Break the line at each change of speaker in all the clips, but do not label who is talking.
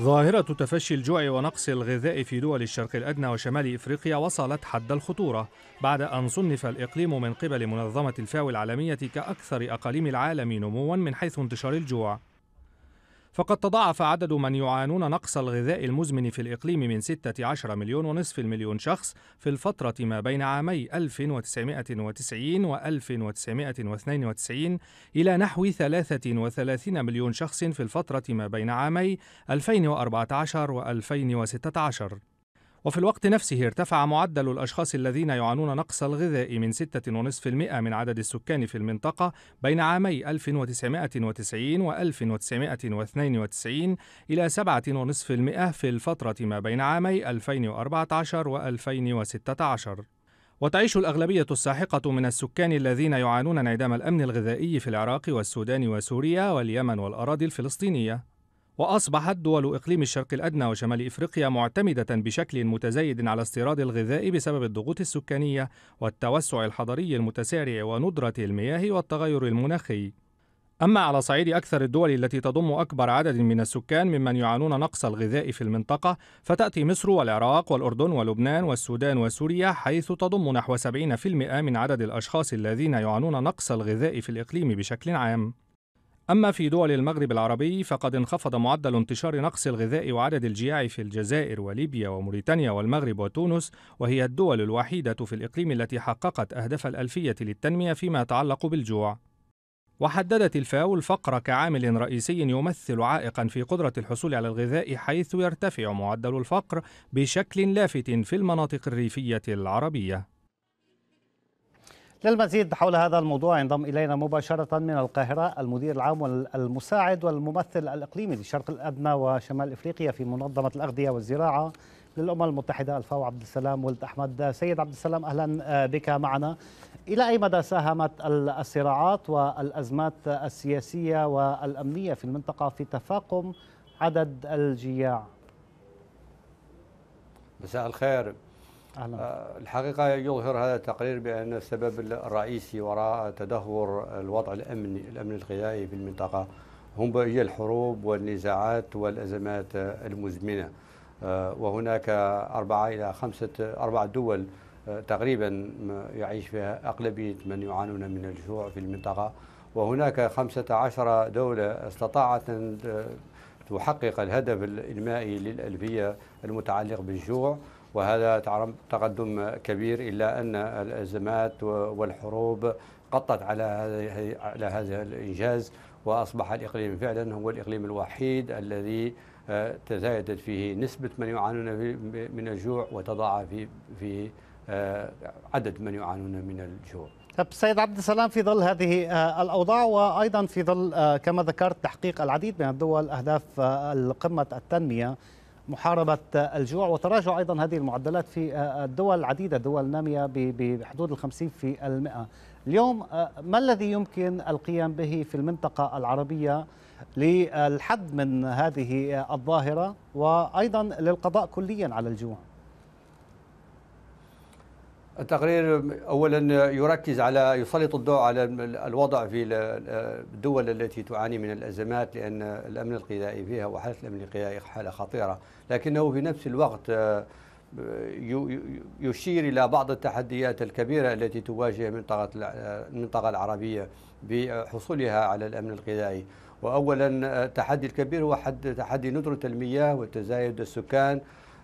ظاهرة تفشي الجوع ونقص الغذاء في دول الشرق الأدنى وشمال إفريقيا وصلت حد الخطورة بعد أن صنف الإقليم من قبل منظمة الفاو العالمية كأكثر أقاليم العالم نمواً من حيث انتشار الجوع فقد تضاعف عدد من يعانون نقص الغذاء المزمن في الإقليم من 16 مليون ونصف المليون شخص في الفترة ما بين عامي 1990 و 1992 إلى نحو 33 مليون شخص في الفترة ما بين عامي 2014 و 2016 وفي الوقت نفسه ارتفع معدل الأشخاص الذين يعانون نقص الغذاء من 6.5% من عدد السكان في المنطقة بين عامي 1990 و 1992 إلى 7.5% في الفترة ما بين عامي 2014 و 2016 وتعيش الأغلبية الساحقة من السكان الذين يعانون انعدام الأمن الغذائي في العراق والسودان وسوريا واليمن والأراضي الفلسطينية وأصبحت دول إقليم الشرق الأدنى وشمال إفريقيا معتمدة بشكل متزايد على استيراد الغذاء بسبب الضغوط السكانية والتوسع الحضري المتسارع وندرة المياه والتغير المناخي. أما على صعيد أكثر الدول التي تضم أكبر عدد من السكان ممن يعانون نقص الغذاء في المنطقة فتأتي مصر والعراق والأردن ولبنان والسودان وسوريا حيث تضم نحو 70% من عدد الأشخاص الذين يعانون نقص الغذاء في الإقليم بشكل عام. أما في دول المغرب العربي فقد انخفض معدل انتشار نقص الغذاء وعدد الجياع في الجزائر وليبيا وموريتانيا والمغرب وتونس وهي الدول الوحيدة في الإقليم التي حققت أهداف الألفية للتنمية فيما يتعلق بالجوع. وحددت الفاو الفقر كعامل رئيسي يمثل عائقا في قدرة الحصول على الغذاء حيث يرتفع معدل الفقر بشكل لافت في المناطق الريفية العربية.
للمزيد حول هذا الموضوع ينضم إلينا مباشرة من القاهرة المدير العام والمساعد والممثل الإقليمي للشرق الأدنى وشمال إفريقيا في منظمة الأغذية والزراعة للأمم المتحدة الفاو عبد السلام ولد أحمد سيد عبد السلام أهلا آه، بك معنا إلى أي مدى ساهمت الصراعات والأزمات السياسية والأمنية في المنطقة في تفاقم عدد الجياع
مساء الخير آه، الحقيقة يظهر هذا التقرير بأن السبب الرئيسي وراء تدهور الوضع الأمني الأمن الغذائي في المنطقة هم هي الحروب والنزاعات والأزمات المزمنة آه، وهناك أربعة إلى خمسة أربع دول آه، تقريبا يعيش فيها أغلبية من يعانون من الجوع في المنطقة وهناك خمسة عشر دولة استطاعت أن تحقق الهدف الإنمائي للألفية المتعلق بالجوع وهذا تقدم كبير إلا أن الأزمات والحروب قطت على على هذا الإنجاز وأصبح الإقليم فعلا هو الإقليم الوحيد الذي آه، تزايدت فيه نسبة من يعانون من الجوع وتضاعف في في آه، عدد من يعانون من الجوع.
طب سيد عبد السلام في ظل هذه آه، الاوضاع وايضا في ظل كما ذكرت تحقيق العديد من الدول اهداف قمه التنميه محاربة الجوع وتراجع أيضا هذه المعدلات في آه، آه، الدول العديدة دول نامية بحدود الخمسين في المئة اليوم آه، ما الذي يمكن القيام به في المنطقة العربية للحد من هذه الظاهرة وأيضا للقضاء كليا على الجوع
التقرير اولا يركز على يسلط الضوء على الوضع في الدول التي تعاني من الازمات لان الامن الغذائي فيها وحاله الامن الغذائي حاله خطيره لكنه في نفس الوقت آه، يشير الى بعض التحديات الكبيره التي تواجه منطقه المنطقه العربيه بحصولها على الامن الغذائي واولا التحدي آه، الكبير هو تحدي ندره المياه وتزايد السكان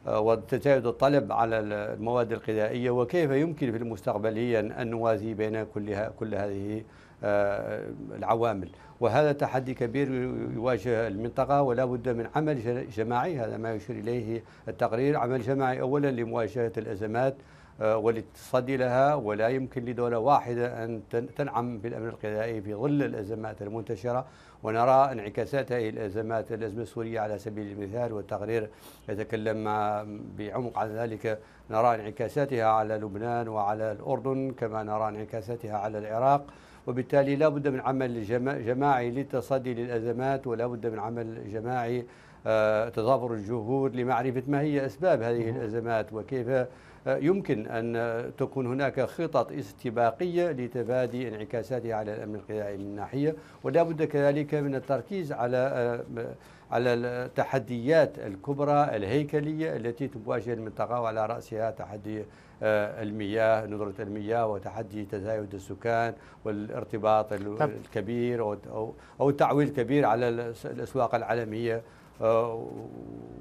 وتزايد الطلب على المواد الغذائية وكيف يمكن في هي أن نوازي بين كل كل هذه آه، العوامل وهذا تحدي كبير يواجه المنطقة ولا بد من عمل جماعي هذا ما يشير إليه التقرير عمل جماعي أولا لمواجهة الأزمات آه، والاقتصادي لها ولا يمكن لدولة واحدة أن تنعم بالأمن الغذائي في ظل الأزمات المنتشرة ونرى انعكاسات هذه الأزمات الأزمة السورية على سبيل المثال والتقرير يتكلم بعمق عن ذلك نرى انعكاساتها على لبنان وعلى الأردن كما نرى انعكاساتها على العراق وبالتالي لا بد من عمل جماعي للتصدي للأزمات ولا بد من عمل جماعي آه، تضافر الجهود لمعرفة ما هي أسباب هذه الأزمات وكيف يمكن أن تكون هناك خطط استباقية لتفادي انعكاساتها على الأمن الغذائي من ناحية ولا بد كذلك من التركيز على آه، على التحديات الكبرى الهيكلية التي تواجه المنطقة وعلى رأسها تحدي آه، المياه ندرة المياه وتحدي تزايد السكان والارتباط الكبير أو التعويل الكبير على الأسواق العالمية آه،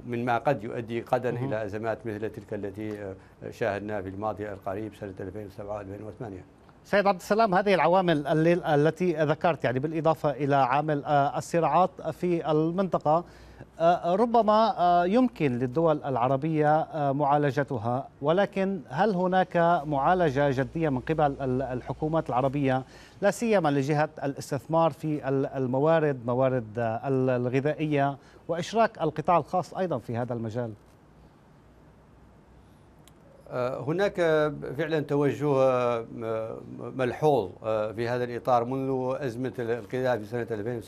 من ما قد يؤدي غدا إلى أزمات مثل تلك التي آه، شاهدناها في الماضي القريب سنة 2007 2008
سيد عبد السلام هذه العوامل التي ذكرت يعني بالإضافة إلى عامل آه، الصراعات في المنطقة آه، ربما آه، يمكن للدول العربية معالجتها ولكن هل هناك معالجة جدية من قبل الحكومات العربية لا سيما لجهة الاستثمار في الموارد موارد الغذائية وإشراك القطاع الخاص أيضا في هذا المجال؟
هناك فعلا توجه آه، ملحوظ آه، في هذا الإطار منذ أزمة القذاف في سنة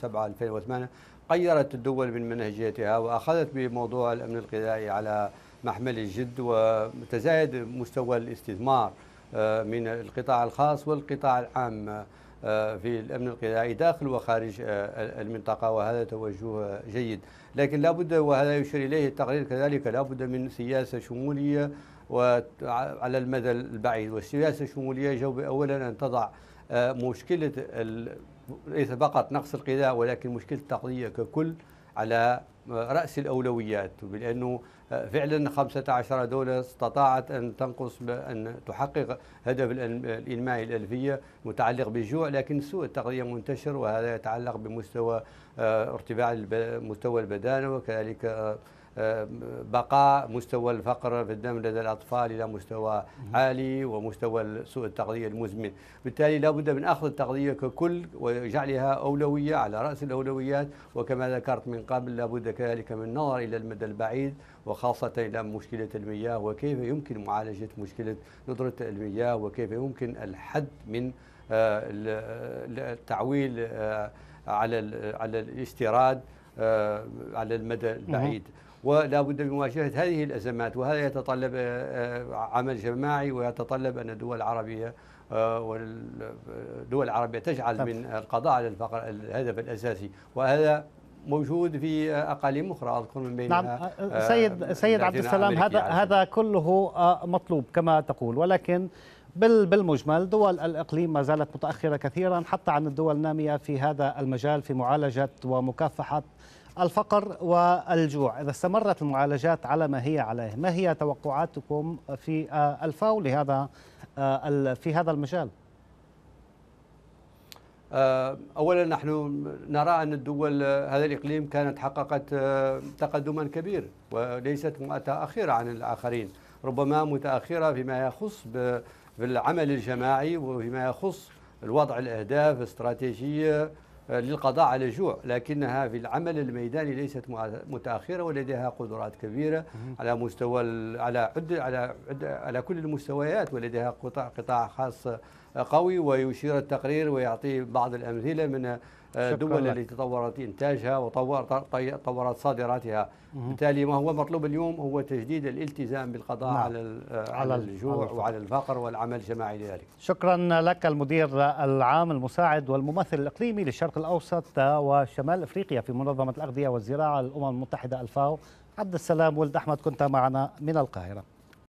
2007-2008 غيرت الدول من منهجيتها وأخذت بموضوع الأمن الغذائي على محمل الجد وتزايد مستوى الاستثمار آه، من القطاع الخاص والقطاع العام في الأمن الغذائي داخل وخارج المنطقة وهذا توجه جيد لكن لابد وهذا يشير إليه التقرير كذلك لابد من سياسة شمولية وعلى المدى البعيد والسياسة الشمولية يجب أولا أن تضع آه، مشكلة ليس فقط نقص الغذاء ولكن مشكلة التغذية ككل على آه، رأس الأولويات لأنه آه، فعلا 15 دولة استطاعت أن تنقص أن تحقق هدف الإنماء الألفية متعلق بالجوع لكن سوء التغذية منتشر وهذا يتعلق بمستوى ارتفاع مستوى البدانة وكذلك بقاء مستوى الفقر في الدم لدى الأطفال إلى مستوى عالي ومستوى سوء التغذية المزمن بالتالي لا بد من أخذ التغذية ككل وجعلها أولوية على رأس الأولويات وكما ذكرت من قبل لا بد كذلك من النظر إلى المدى البعيد وخاصة إلى مشكلة المياه وكيف يمكن معالجة مشكلة ندرة المياه وكيف يمكن الحد من آه، التعويل آه، على على الاستيراد آه، على المدى البعيد ولا بد من مواجهة هذه الأزمات وهذا يتطلب آه، آه، عمل جماعي ويتطلب أن الدول العربية آه، والدول العربية تجعل من القضاء على الفقر الهدف الأساسي وهذا موجود في اقاليم اخرى اذكر من بينها نعم سيد سيد عبد السلام هذا
هذا كله مطلوب كما تقول ولكن بالمجمل دول الاقليم ما زالت متاخره كثيرا حتى عن الدول الناميه في هذا المجال في معالجه ومكافحه الفقر والجوع إذا استمرت المعالجات على ما هي عليه ما هي توقعاتكم في
آه، الفاو لهذا آه، في هذا المجال؟ آه، اولا نحن نرى ان الدول هذا الاقليم كانت حققت تقدما كبير وليست متاخره عن الاخرين ربما متاخره فيما يخص بالعمل الجماعي وفيما يخص الوضع الاهداف الاستراتيجيه للقضاء على الجوع لكنها في العمل الميداني ليست متاخره ولديها قدرات كبيره على مستوى على عد على عد على كل المستويات ولديها قطاع قطاع خاص قوي ويشير التقرير ويعطي بعض الامثله من الدول آه، التي طورت انتاجها وطورت صادراتها بالتالي ما هو مطلوب اليوم هو تجديد الالتزام بالقضاء نعم. على آه، على الجوع على وعلى الفقر والعمل الجماعي لذلك
شكرا لك المدير العام المساعد والممثل الاقليمي للشرق الاوسط وشمال افريقيا في منظمه الاغذيه والزراعه الامم المتحده الفاو عبد السلام ولد احمد كنت معنا من القاهره